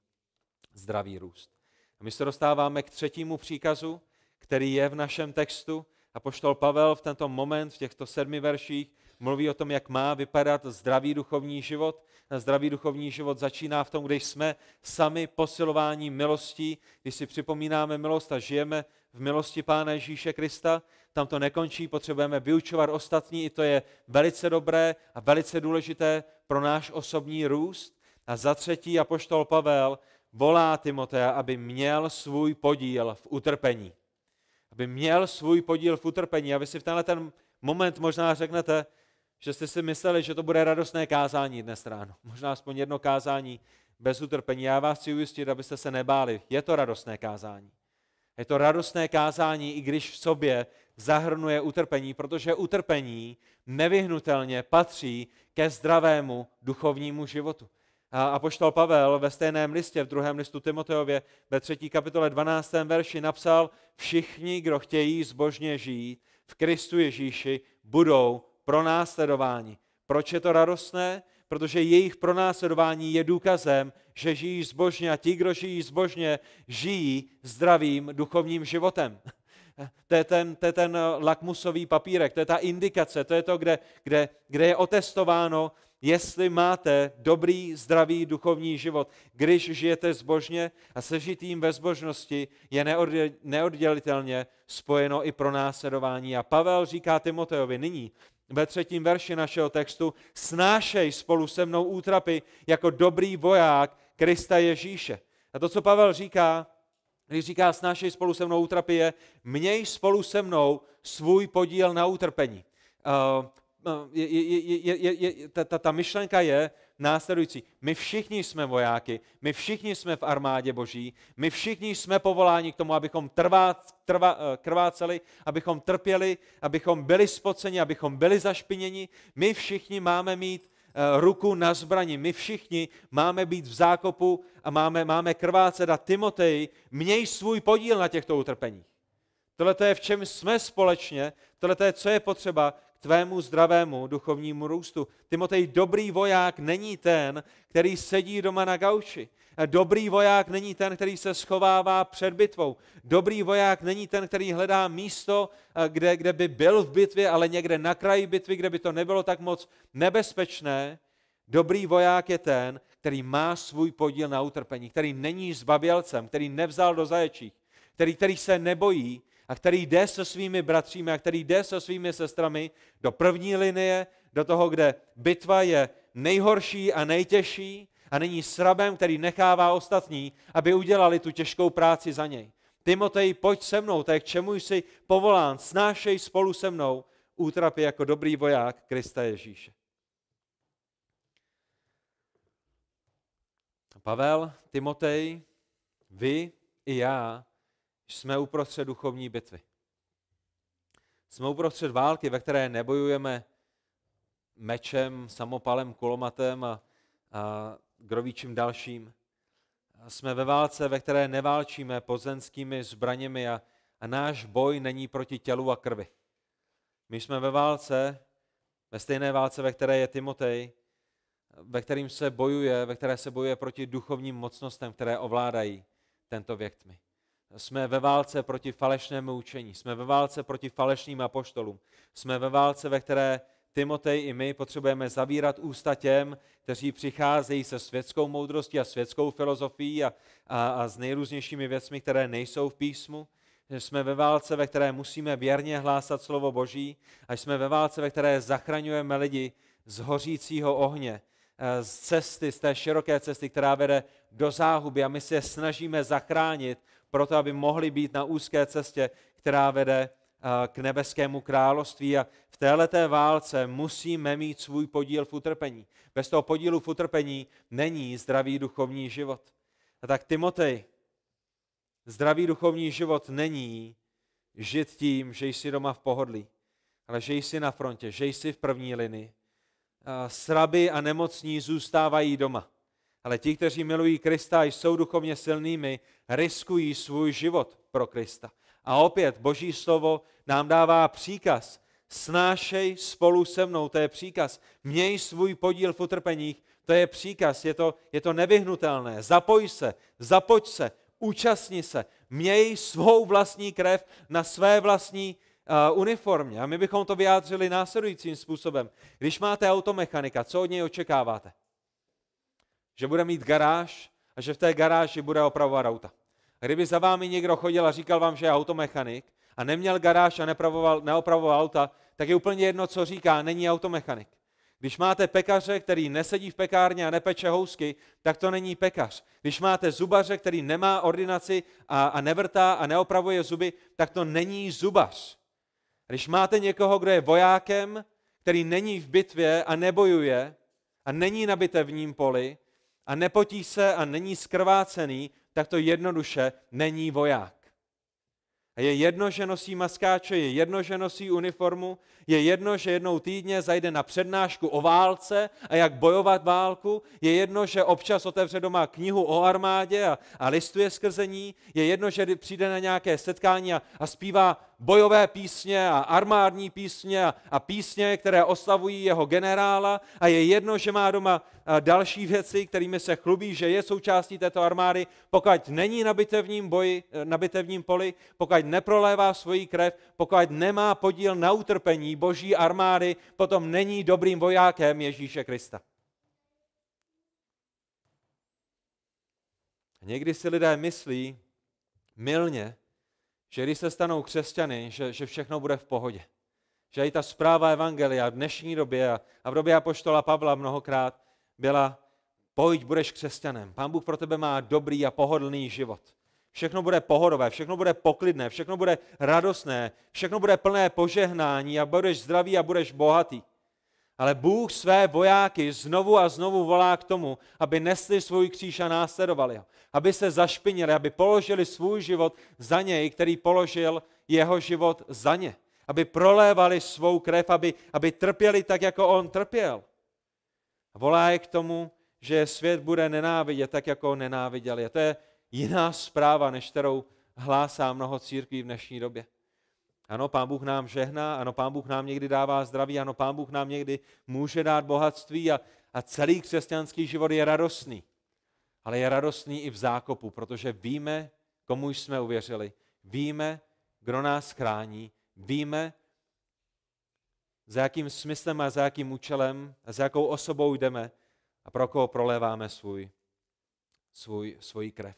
zdravý růst. A my se dostáváme k třetímu příkazu, který je v našem textu. A poštol Pavel v tento moment, v těchto sedmi verších, mluví o tom, jak má vypadat zdravý duchovní život. A zdravý duchovní život začíná v tom, když jsme sami posilování milostí, když si připomínáme milost a žijeme v milosti Pána Ježíše Krista. Tam to nekončí, potřebujeme vyučovat ostatní, i to je velice dobré a velice důležité pro náš osobní růst. A za třetí, apoštol Pavel volá Timotea, aby měl svůj podíl v utrpení. Aby měl svůj podíl v utrpení. A vy si v tenhle ten moment možná řeknete, že jste si mysleli, že to bude radostné kázání dnes ráno. Možná aspoň jedno kázání bez utrpení. Já vás chci ujistit, abyste se nebáli. Je to radostné kázání. Je to radostné kázání, i když v sobě zahrnuje utrpení, protože utrpení nevyhnutelně patří ke zdravému duchovnímu životu. A poštol Pavel ve stejném listě, v druhém listu Timoteově, ve třetí kapitole 12. verši napsal, všichni, kdo chtějí zbožně žít v Kristu Ježíši, budou pronásledováni. Proč je to radostné? Protože jejich pronásledování je důkazem, že žijí zbožně a ti, kdo žijí zbožně, žijí zdravým duchovním životem. To je ten, to je ten eh, lakmusový papírek, to je ta indikace, to je to, kde, kde, kde je otestováno, jestli máte dobrý, zdravý duchovní život. Když žijete zbožně a sežitým ve zbožnosti je neoddělitelně spojeno i pro následování. A Pavel říká Timoteovi nyní, ve třetím verši našeho textu, snášej spolu se mnou útrapy jako dobrý voják Krista Ježíše. A to, co Pavel říká, když říká, snášej spolu se mnou útrapy, je měj spolu se mnou svůj podíl na utrpení. Eh, eh, je, je, je, ta, ta myšlenka je následující. My všichni jsme vojáky, my všichni jsme v armádě boží, my všichni jsme povoláni k tomu, abychom trvá, trvá, eh, krváceli, abychom trpěli, abychom byli spoceni, abychom byli zašpiněni. My všichni máme mít Eh, ruku na zbrani. My všichni máme být v zákopu a máme, máme krvácet a Timotej, měj svůj podíl na těchto utrpeních. Tohle je, v čem jsme společně, tohle je, co je potřeba tvému zdravému duchovnímu růstu. Timotej, dobrý voják není ten, který sedí doma na gauči. Dobrý voják není ten, který se schovává před bitvou. Dobrý voják není ten, který hledá místo, eh, kde, kde by byl v bitvě, ale někde na kraji bitvy, kde by to nebylo tak moc nebezpečné. Dobrý voják je ten, který má svůj podíl na utrpení, který není zbabělcem, který nevzal do zaječích, který, který se nebojí, a který jde se svými bratřími a který jde se svými sestrami do první linie, do toho, kde bitva je nejhorší a nejtěžší a není srabem, který nechává ostatní, aby udělali tu těžkou práci za něj. Timotej, pojď se mnou, tak k čemu jsi povolán, snášej spolu se mnou útrapy jako dobrý voják Krista Ježíše. Pavel, Timotej, vy i já jsme uprostřed duchovní bitvy. Jsme uprostřed války, ve které nebojujeme mečem, samopalem, kulomatem a, a grovíčím dalším. Jsme ve válce, ve které neválčíme pozemskými zbraněmi a, a náš boj není proti tělu a krvi. My jsme ve válce, ve stejné válce, ve které je Timotej, ve kterým se bojuje, ve které se bojuje proti duchovním mocnostem, které ovládají tento věk tmy. Jsme ve válce proti falešnému učení, jsme ve válce proti falešným apoštolům, jsme ve válce, ve které Timotej i my potřebujeme zavírat ústa těm, kteří přicházejí se světskou moudrostí a světskou filozofií a, a, a s nejrůznějšími věcmi, které nejsou v písmu. Jsme ve válce, ve které musíme věrně hlásat slovo Boží a jsme ve válce, ve které zachraňujeme lidi z hořícího ohně, e, z cesty, z té široké cesty, která vede do záhuby a my se snažíme zachránit proto aby mohli být na úzké cestě, která vede eh, k nebeskému království a v této válce musíme mít svůj podíl v utrpení. Bez toho podílu v utrpení není zdravý duchovní život. A tak Timotej, zdravý duchovní život není žít tím, že jsi doma v pohodlí, ale že jsi na frontě, že jsi v první linii. Eh, sraby a nemocní zůstávají doma. Ale ti, kteří milují Krista a jsou duchovně silnými, riskují svůj život pro Krista. A opět Boží slovo nám dává příkaz. Snášej spolu se mnou, to je příkaz. Měj svůj podíl v utrpeních, to je příkaz, je to, je to nevyhnutelné. Zapoj se, zapoj se, účastni se, měj svou vlastní krev na své vlastní uh, uniformě. A my bychom to vyjádřili následujícím způsobem. Když máte automechanika, co od něj očekáváte? že bude mít garáž a že v té garáži bude opravovat auta. A kdyby za vámi někdo chodil a říkal vám, že je automechanik a neměl garáž a neopravoval, neopravoval auta, tak je úplně jedno, co říká, není automechanik. Když máte pekaře, který nesedí v pekárně a nepeče housky, tak to není pekař. Když máte zubaře, který nemá ordinaci a, a nevrtá a neopravuje zuby, tak to není zubař. Když máte někoho, kdo je vojákem, který není v bitvě a nebojuje a není na bitevním poli, a nepotí se a není skrvácený, tak to jednoduše není voják. A je jedno, že nosí maskáče, je jedno, že nosí uniformu, je jedno, že jednou týdně zajde na přednášku o válce a jak bojovat válku, je jedno, že občas otevře doma knihu o armádě a, a listuje skrzení, je jedno, že přijde na nějaké setkání a, a zpívá bojové písně a armádní písně a, písně, které oslavují jeho generála a je jedno, že má doma další věci, kterými se chlubí, že je součástí této armády, pokud není na bitevním, boji, e, na bitevním poli, pokud neprolévá svoji krev, pokud nemá podíl na utrpení boží armády, potom není dobrým vojákem Ježíše Krista. Někdy si lidé myslí milně, že když se stanou křesťany, že, že všechno bude v pohodě. Že i ta zpráva Evangelia v dnešní době a, a v době Apoštola Pavla mnohokrát byla, pojď, budeš křesťanem, pán Bůh pro tebe má dobrý a pohodlný život. Všechno bude pohodové, všechno bude poklidné, všechno bude radostné, všechno bude plné požehnání a budeš zdravý a budeš bohatý. Ale Bůh své vojáky znovu a znovu volá k tomu, aby nesli svůj kříž a následovali ho. Aby se zašpinili, aby položili svůj život za něj, který položil jeho život za ně. Aby prolévali svou krev, aby, aby trpěli tak, jako on trpěl. A volá je k tomu, že svět bude nenávidět tak, jako nenáviděli. A to je jiná zpráva, než kterou hlásá mnoho církví v dnešní době. Ano, pán Bůh nám žehná, ano, pán Bůh nám někdy dává zdraví, ano, pán Bůh nám někdy může dát bohatství a, a celý křesťanský život je radostný. Ale je radostný i v zákopu, protože víme, komu jsme uvěřili, víme, kdo nás chrání, víme, za jakým smyslem a za jakým účelem a za jakou osobou jdeme a pro koho proléváme svůj, svůj, svůj krev.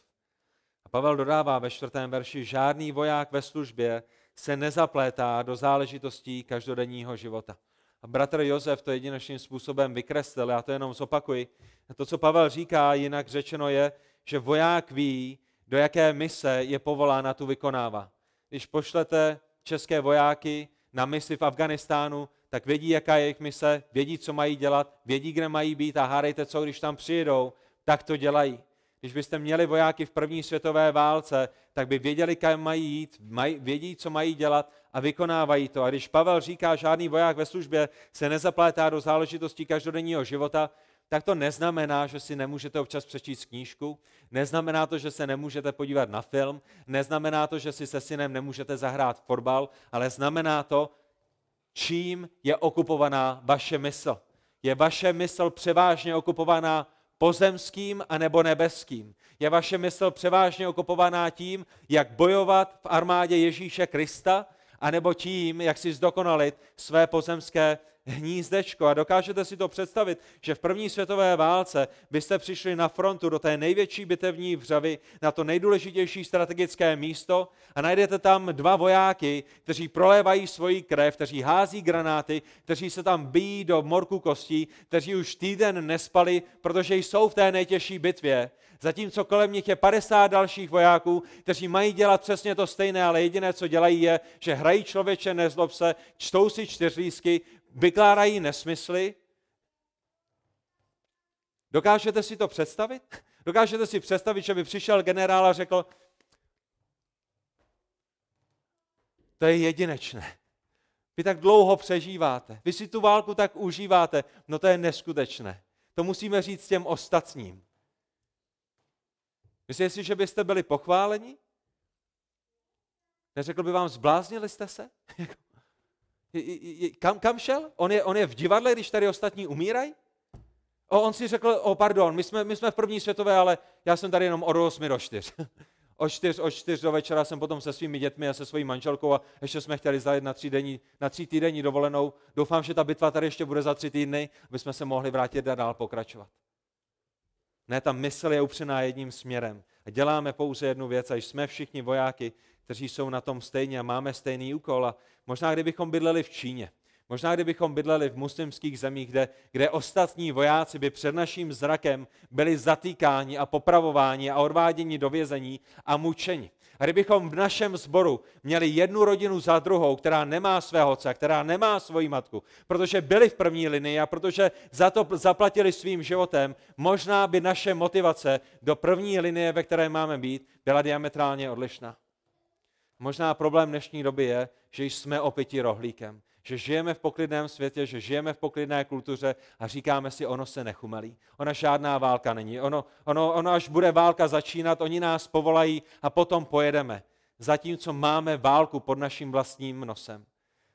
A Pavel dodává ve čtvrtém verši, žádný voják ve službě se nezaplétá do záležitostí každodenního života. A bratr Josef to jedinečným způsobem vykreslil, já to jenom zopakuji. A to, co Pavel říká, jinak řečeno je, že voják ví, do jaké mise je povolán a tu vykonává. Když pošlete české vojáky na misi v Afganistánu, tak vědí, jaká je jejich mise, vědí, co mají dělat, vědí, kde mají být a hádejte co, když tam přijedou, tak to dělají. Když byste měli vojáky v první světové válce, tak by věděli, kam mají jít, mají, vědí, co mají dělat a vykonávají to. A když Pavel říká, žádný voják ve službě se nezaplétá do záležitostí každodenního života, tak to neznamená, že si nemůžete občas přečíst knížku, neznamená to, že se nemůžete podívat na film, neznamená to, že si se synem nemůžete zahrát fotbal, ale znamená to, čím je okupovaná vaše mysl. Je vaše mysl převážně okupovaná pozemským a nebo nebeským. Je vaše mysl převážně okupovaná tím, jak bojovat v armádě Ježíše Krista, anebo tím, jak si zdokonalit své pozemské hnízdečko a dokážete si to představit, že v první světové válce byste přišli na frontu do té největší bitevní vřavy, na to nejdůležitější strategické místo a najdete tam dva vojáky, kteří prolévají svoji krev, kteří hází granáty, kteří se tam bijí do morku kostí, kteří už týden nespali, protože jsou v té nejtěžší bitvě, zatímco kolem nich je 50 dalších vojáků, kteří mají dělat přesně to stejné, ale jediné, co dělají, je, že hrají člověče nezlob se, čtou si čtyřlísky, vykládají nesmysly. Dokážete si to představit? Dokážete si představit, že by přišel generál a řekl, to je jedinečné. Vy tak dlouho přežíváte, vy si tu válku tak užíváte, no to je neskutečné. To musíme říct těm ostatním. Myslíte si, že byste byli pochváleni? Neřekl by vám, zbláznili jste se? Jako, kam, kam šel? On je, on je v divadle, když tady ostatní umírají? O, on si řekl, o pardon, my jsme, my jsme v první světové, ale já jsem tady jenom od 8 do 4. O 4, o 4 do večera jsem potom se svými dětmi a se svojí manželkou a ještě jsme chtěli zajet na tři, denní, na tři týdenní dovolenou. Doufám, že ta bitva tady ještě bude za tři týdny, aby jsme se mohli vrátit a dál pokračovat. Ne, ta mysl je upřená jedním směrem. A děláme pouze jednu věc, a jsme všichni vojáky, kteří jsou na tom stejně a máme stejný úkol. A Možná kdybychom bydleli v Číně, možná kdybychom bydleli v muslimských zemích, kde, kde ostatní vojáci by před naším zrakem byli zatýkáni a popravováni a odváděni do vězení a mučeni. A kdybychom v našem sboru měli jednu rodinu za druhou, která nemá svého otce, která nemá svoji matku, protože byli v první linii a protože za to zaplatili svým životem, možná by naše motivace do první linie, ve které máme být, byla diametrálně odlišná. Možná problém dnešní doby je, že jsme opiti rohlíkem, že žijeme v poklidném světě, že žijeme v poklidné kultuře a říkáme si, ono se nechumelí, ona žádná válka není, ono, ono, ono až bude válka začínat, oni nás povolají a potom pojedeme. Zatímco máme válku pod naším vlastním nosem.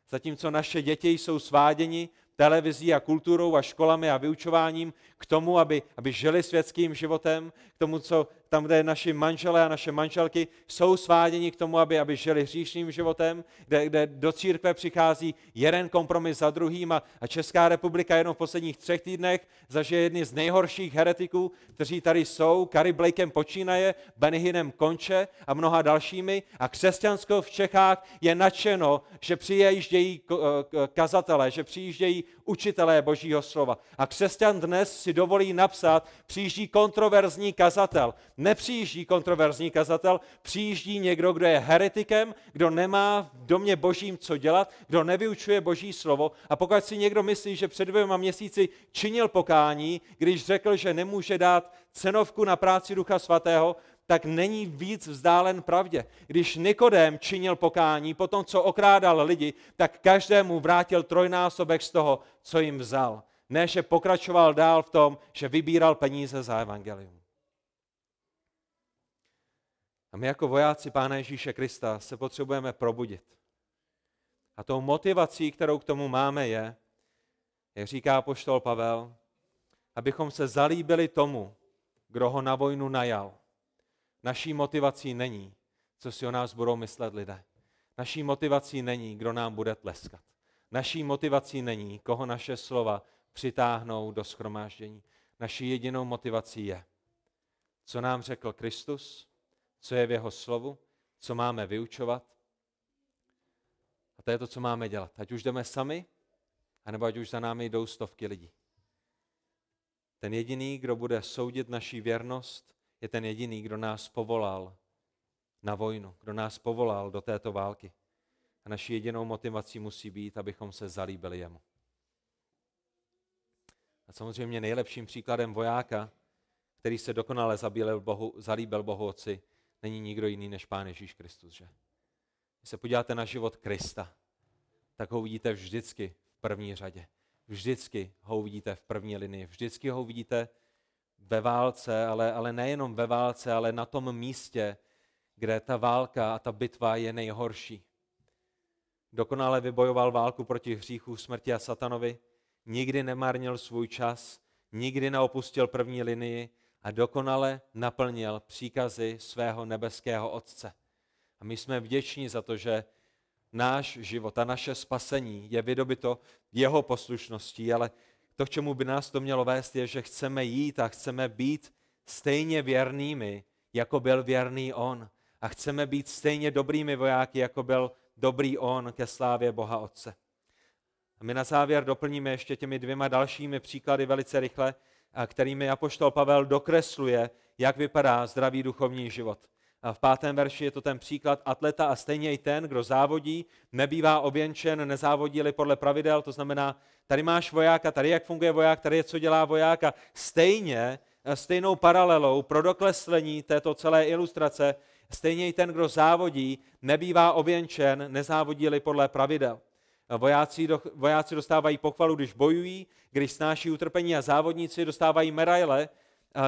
Zatímco naše děti jsou sváděni televizí a kulturou a školami a vyučováním k tomu, aby, aby žili světským životem, k tomu, co tam, kde naši manželé a naše manželky jsou sváděni k tomu, aby, aby žili hříšným životem, kde, kde do církve přichází jeden kompromis za druhým a, a Česká republika jenom v posledních třech týdnech zažije jedny z nejhorších heretiků, kteří tady jsou, Kary Blakem počínaje, Benihinem Konče a mnoha dalšími a křesťansko v Čechách je nadšeno, že přijíždějí eh, eh, kazatelé, že přijíždějí učitelé božího slova a křesťan dnes si dovolí napsat, přijíždí kontroverzní kazatel. Nepřijíždí kontroverzní kazatel, přijíždí někdo, kdo je heretikem, kdo nemá v domě božím co dělat, kdo nevyučuje boží slovo. A pokud si někdo myslí, že před dvěma měsíci činil pokání, když řekl, že nemůže dát cenovku na práci Ducha Svatého, tak není víc vzdálen pravdě. Když Nikodém činil pokání po tom, co okrádal lidi, tak každému vrátil trojnásobek z toho, co jim vzal ne že pokračoval dál v tom, že vybíral peníze za evangelium. A my jako vojáci Pána Ježíše Krista se potřebujeme probudit. A tou motivací, kterou k tomu máme, je, jak říká poštol Pavel, abychom se zalíbili tomu, kdo ho na vojnu najal. Naší motivací není, co si o nás budou myslet lidé. Naší motivací není, kdo nám bude tleskat. Naší motivací není, koho naše slova přitáhnou do schromáždění. Naší jedinou motivací je, co nám řekl Kristus, co je v jeho slovu, co máme vyučovat. A to je to, co máme dělat. Ať už jdeme sami, anebo ať už za námi jdou stovky lidí. Ten jediný, kdo bude soudit naší věrnost, je ten jediný, kdo nás povolal na vojnu, kdo nás povolal do této války. A naší jedinou motivací musí být, abychom se zalíbili jemu. A samozřejmě nejlepším příkladem vojáka, který se dokonale zabílil Bohu, zalíbil Bohu Otci, není nikdo jiný než Pán Ježíš Kristus. Že? Když se podíváte na život Krista, tak ho uvidíte vždycky v první řadě. Vždycky ho uvidíte v první linii. Vždycky ho uvidíte ve válce, ale, ale nejenom ve válce, ale na tom místě, kde ta válka a ta bitva je nejhorší. Dokonale vybojoval válku proti hříchu, smrti a satanovi, nikdy nemarnil svůj čas, nikdy neopustil první linii a dokonale naplnil příkazy svého nebeského Otce. A my jsme vděční za to, že náš život a naše spasení je vydobito jeho poslušností, ale to, k čemu by nás to mělo vést, je, že chceme jít a chceme být stejně věrnými, jako byl věrný on. A chceme být stejně dobrými vojáky, jako byl dobrý on ke slávě Boha Otce. A my na závěr doplníme ještě těmi dvěma dalšími příklady velice rychle, kterými apoštol Pavel dokresluje, jak vypadá zdravý duchovní život. A v pátém verši je to ten příklad atleta a stejně i ten, kdo závodí, nebývá oběnčen, nezávodí-li podle pravidel, to znamená, tady máš vojáka, tady jak funguje voják, tady je co dělá voják a stejně, stejnou paralelou pro dokreslení této celé ilustrace, stejně i ten, kdo závodí, nebývá oběnčen, nezávodí-li podle pravidel. Vojáci, do, vojáci dostávají pochvalu, když bojují, když snáší utrpení a závodníci dostávají medaile,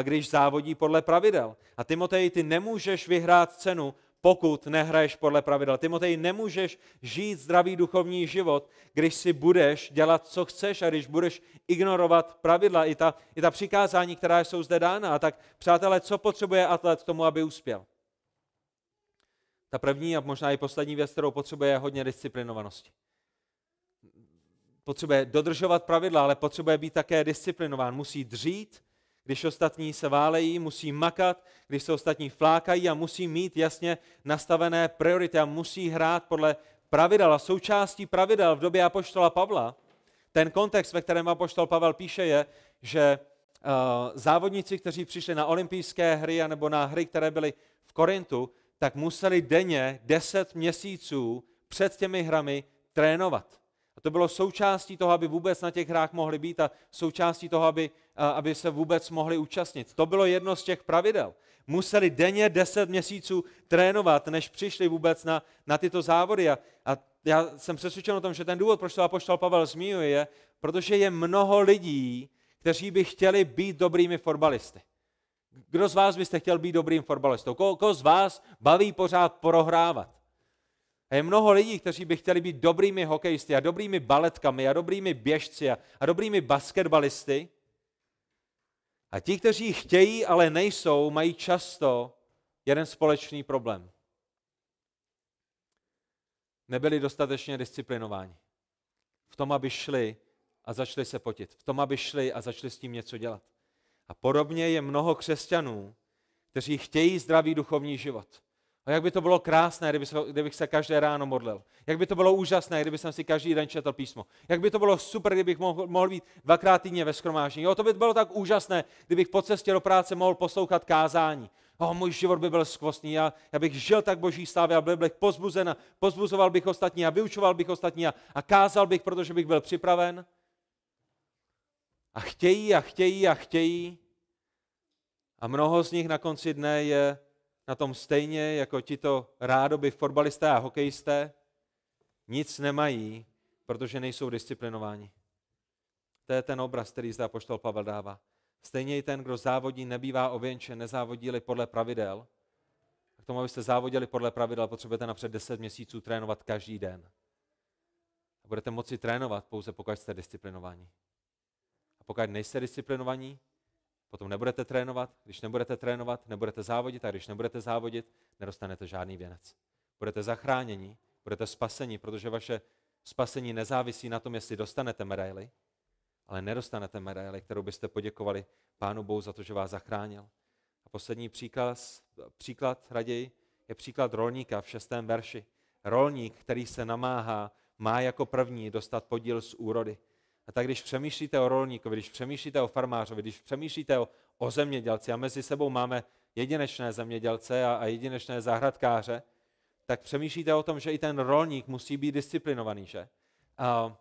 když závodí podle pravidel. A Timotej, ty nemůžeš vyhrát cenu, pokud nehraješ podle pravidel. Timotej, nemůžeš žít zdravý duchovní život, když si budeš dělat, co chceš a když budeš ignorovat pravidla i ta, i ta přikázání, která jsou zde dána. A tak, přátelé, co potřebuje atlet k tomu, aby uspěl? Ta první a možná i poslední věc, kterou potřebuje, je hodně disciplinovanosti potřebuje dodržovat pravidla, ale potřebuje být také disciplinován. Musí dřít, když ostatní se válejí, musí makat, když se ostatní flákají a musí mít jasně nastavené priority a musí hrát podle pravidel a součástí pravidel v době Apoštola Pavla. Ten kontext, ve kterém Apoštol Pavel píše, je, že eh, závodníci, kteří přišli na olympijské hry nebo na hry, které byly v Korintu, tak museli denně 10 měsíců před těmi hrami trénovat. A to bylo součástí toho, aby vůbec na těch hrách mohli být a součástí toho, aby, aby se vůbec mohli účastnit. To bylo jedno z těch pravidel. Museli denně 10 měsíců trénovat, než přišli vůbec na, na tyto závody. A, a já jsem přesvědčen o tom, že ten důvod, proč to apoštol Pavel zmiňuje, je, protože je mnoho lidí, kteří by chtěli být dobrými fotbalisty. Kdo z vás byste chtěl být dobrým fotbalistou? Koho, koho z vás baví pořád prohrávat? A je mnoho lidí, kteří by chtěli být dobrými hokejisty a dobrými baletkami a dobrými běžci a, dobrými basketbalisty. A ti, kteří chtějí, ale nejsou, mají často jeden společný problém. Nebyli dostatečně disciplinováni v tom, aby šli a začali se potit, v tom, aby šli a začali s tím něco dělat. A podobně je mnoho křesťanů, kteří chtějí zdravý duchovní život, a jak by to bylo krásné, kdyby se, kdybych se každé ráno modlil. Jak by to bylo úžasné, kdyby jsem si každý den četl písmo. Jak by to bylo super, kdybych mohl, mohl být dvakrát týdně ve schromáždění. Jo, to by bylo tak úžasné, kdybych po cestě do práce mohl poslouchat kázání. O, můj život by byl skvostný, já, já bych žil tak boží stávě a byl bych pozbuzen, a pozbuzoval bych ostatní a vyučoval bych ostatní a, a kázal bych, protože bych byl připraven. A chtějí a chtějí a chtějí. A mnoho z nich na konci dne je na tom stejně jako tito rádoby fotbalisté a hokejisté, nic nemají, protože nejsou disciplinováni. To je ten obraz, který zde poštol Pavel dává. Stejně i ten, kdo závodí, nebývá ověnčen, nezávodí podle pravidel. K tomu, abyste závodili podle pravidel, potřebujete napřed 10 měsíců trénovat každý den. A budete moci trénovat pouze, pokud jste disciplinováni. A pokud nejste disciplinovaní, Potom nebudete trénovat, když nebudete trénovat, nebudete závodit a když nebudete závodit, nedostanete žádný věnec. Budete zachráněni, budete spaseni, protože vaše spasení nezávisí na tom, jestli dostanete medaily, ale nedostanete medaily, kterou byste poděkovali Pánu Bohu za to, že vás zachránil. A poslední příklad, příklad raději je příklad rolníka v šestém verši. Rolník, který se namáhá, má jako první dostat podíl z úrody. A tak když přemýšlíte o rolníkovi, když přemýšlíte o farmářovi, když přemýšlíte o, o zemědělci a mezi sebou máme jedinečné zemědělce a, a jedinečné zahradkáře, tak přemýšlíte o tom, že i ten rolník musí být disciplinovaný, že? A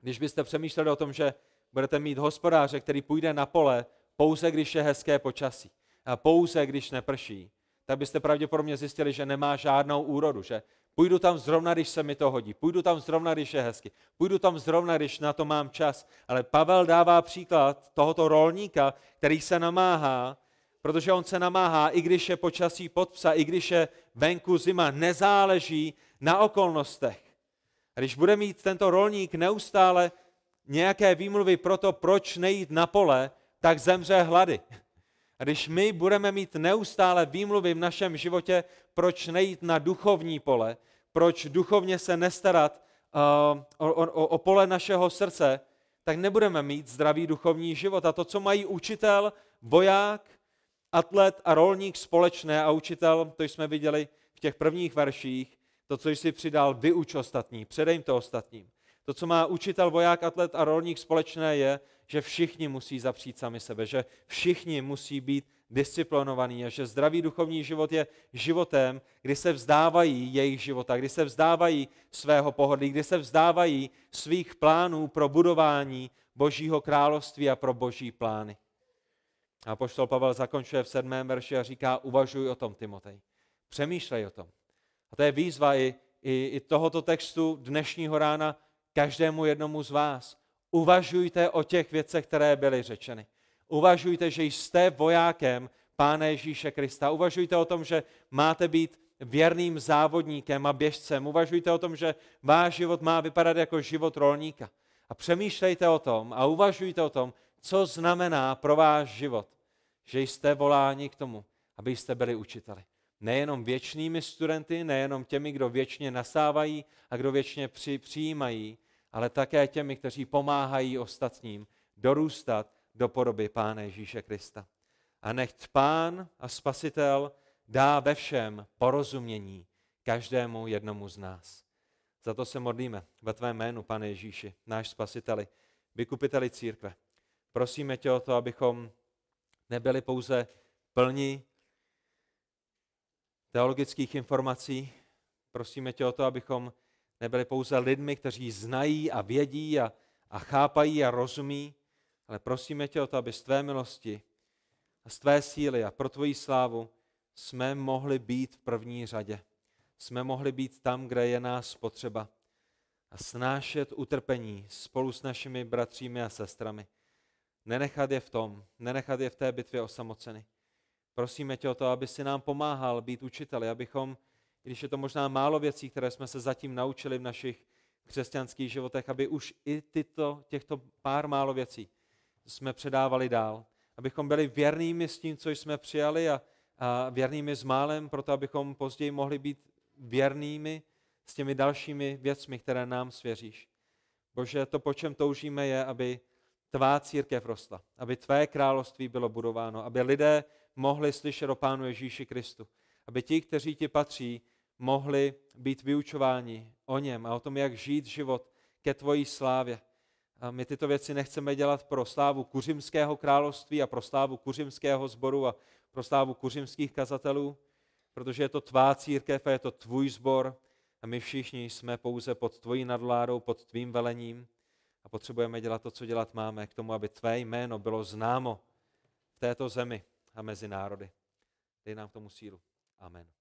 když byste přemýšleli o tom, že budete mít hospodáře, který půjde na pole pouze, když je hezké počasí, a pouze, když neprší, tak byste pravděpodobně zjistili, že nemá žádnou úrodu, že Půjdu tam zrovna, když se mi to hodí. Půjdu tam zrovna, když je hezky. Půjdu tam zrovna, když na to mám čas. Ale Pavel dává příklad tohoto rolníka, který se namáhá, protože on se namáhá, i když je počasí pod psa, i když je venku zima, nezáleží na okolnostech. A když bude mít tento rolník neustále nějaké výmluvy pro to, proč nejít na pole, tak zemře hlady. A když my budeme mít neustále výmluvy v našem životě, proč nejít na duchovní pole, proč duchovně se nestarat uh, o, o, o pole našeho srdce, tak nebudeme mít zdravý duchovní život. A to, co mají učitel, voják, atlet a rolník společné a učitel, to jsme viděli v těch prvních verších, to, co jsi přidal, vyuč ostatní, předej to ostatním. To, co má učitel, voják, atlet a rolník společné, je, že všichni musí zapřít sami sebe, že všichni musí být disciplinovaní a že zdravý duchovní život je životem, kdy se vzdávají jejich života, kdy se vzdávají svého pohodlí, kdy se vzdávají svých plánů pro budování Božího království a pro Boží plány. A poštol Pavel zakončuje v sedmém verši a říká, uvažuj o tom, Timotej. Přemýšlej o tom. A to je výzva i, i, i tohoto textu dnešního rána každému jednomu z vás. Uvažujte o těch věcech, které byly řečeny. Uvažujte, že jste vojákem Pána Ježíše Krista. Uvažujte o tom, že máte být věrným závodníkem a běžcem. Uvažujte o tom, že váš život má vypadat jako život rolníka. A přemýšlejte o tom a uvažujte o tom, co znamená pro váš život, že jste voláni k tomu, abyste byli učiteli nejenom věčnými studenty, nejenom těmi, kdo věčně nasávají a kdo věčně při, přijímají, ale také těmi, kteří pomáhají ostatním dorůstat do podoby Pána Ježíše Krista. A nechť Pán a Spasitel dá ve všem porozumění každému jednomu z nás. Za to se modlíme ve tvém jménu, Pane Ježíši, náš Spasiteli, vykupiteli církve. Prosíme tě o to, abychom nebyli pouze plní teologických informací. Prosíme tě o to, abychom nebyli pouze lidmi, kteří znají a vědí a, a chápají a rozumí, ale prosíme tě o to, aby z tvé milosti a z tvé síly a pro tvoji slávu jsme mohli být v první řadě. Jsme mohli být tam, kde je nás potřeba a snášet utrpení spolu s našimi bratřími a sestrami. Nenechat je v tom, nenechat je v té bitvě osamoceny. Prosíme tě o to, aby si nám pomáhal být učiteli, abychom, když je to možná málo věcí, které jsme se zatím naučili v našich křesťanských životech, aby už i tyto, těchto pár málo věcí jsme předávali dál. Abychom byli věrnými s tím, co jsme přijali a, a věrnými s málem, proto abychom později mohli být věrnými s těmi dalšími věcmi, které nám svěříš. Bože, to, po čem toužíme, je, aby tvá církev rostla, aby tvé království bylo budováno, aby lidé mohli slyšet o Pánu Ježíši Kristu. Aby ti, kteří ti patří, mohli být vyučováni o něm a o tom, jak žít život ke tvojí slávě. A my tyto věci nechceme dělat pro slávu kuřimského království a pro slávu kuřimského sboru a pro slávu kuřimských kazatelů, protože je to tvá církev a je to tvůj sbor a my všichni jsme pouze pod tvojí nadvládou, pod tvým velením a potřebujeme dělat to, co dělat máme, k tomu, aby tvé jméno bylo známo v této zemi a mezi národy. Dej nám k tomu sílu. Amen.